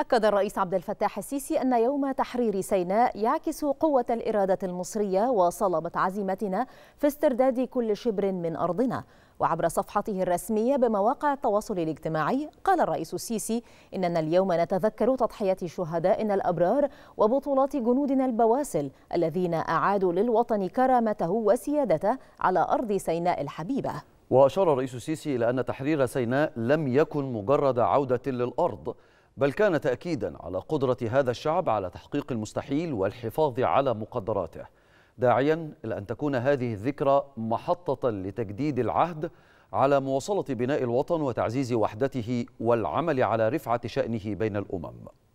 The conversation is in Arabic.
أكد الرئيس عبد الفتاح السيسي أن يوم تحرير سيناء يعكس قوة الإرادة المصرية وصلابة عزيمتنا في استرداد كل شبر من أرضنا وعبر صفحته الرسمية بمواقع التواصل الاجتماعي قال الرئيس السيسي إننا اليوم نتذكر تضحية شهدائنا الأبرار وبطولات جنودنا البواسل الذين أعادوا للوطن كرامته وسيادته على أرض سيناء الحبيبة وأشار الرئيس السيسي إلى أن تحرير سيناء لم يكن مجرد عودة للأرض بل كان تأكيدا على قدرة هذا الشعب على تحقيق المستحيل والحفاظ على مقدراته داعيا إلى أن تكون هذه الذكرى محطة لتجديد العهد على مواصلة بناء الوطن وتعزيز وحدته والعمل على رفعة شأنه بين الأمم